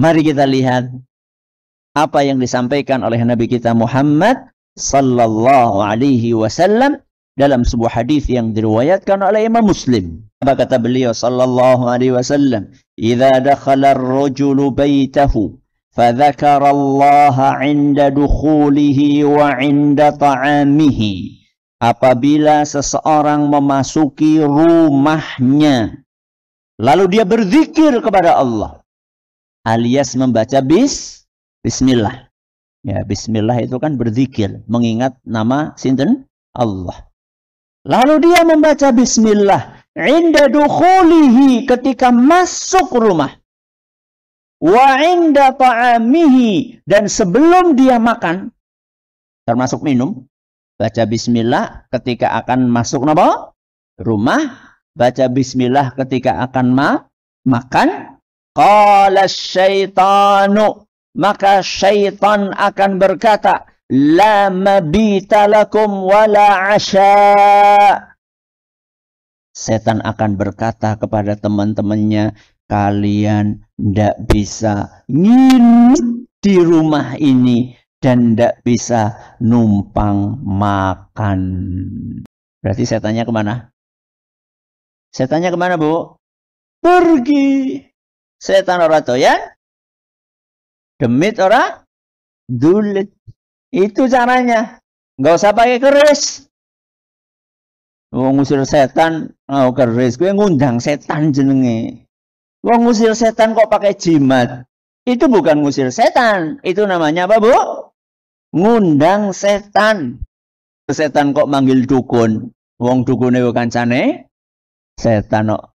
Mari kita lihat apa yang disampaikan oleh Nabi kita Muhammad sallallahu alaihi wasallam dalam sebuah hadis yang diriwayatkan oleh Imam Muslim. Apa kata beliau sallallahu alaihi wasallam? "Idza dakhala ar-rajulu baitahu Allah 'inda عند دخوله 'inda طعامه apabila seseorang memasuki rumahnya Lalu dia berzikir kepada Allah. Alias membaca bis, bismillah. Ya, bismillah itu kan berzikir, mengingat nama sinten Allah. Lalu dia membaca bismillah inda dukhulihi ketika masuk rumah. Wa inda ta'amihi dan sebelum dia makan termasuk minum baca bismillah ketika akan masuk napa? rumah baca bismillah ketika akan ma makan qala syaitanu maka syaitan akan berkata la mabita lakum wala asya setan akan berkata kepada teman-temannya kalian tidak bisa nginep di rumah ini dan tidak bisa numpang makan. Berarti setannya kemana? Setannya kemana, Bu? Pergi. Setan ora doyan. Demit ora dulit. Itu caranya. Gak usah pakai keris. Wong ngusir setan, oh keris. Gue ngundang setan jenenge. Wong ngusir setan kok pakai jimat. Itu bukan ngusir setan. Itu namanya apa, Bu? Ngundang setan. Setan kok manggil dukun. Wong dukune kancane ဆက်တန်တော့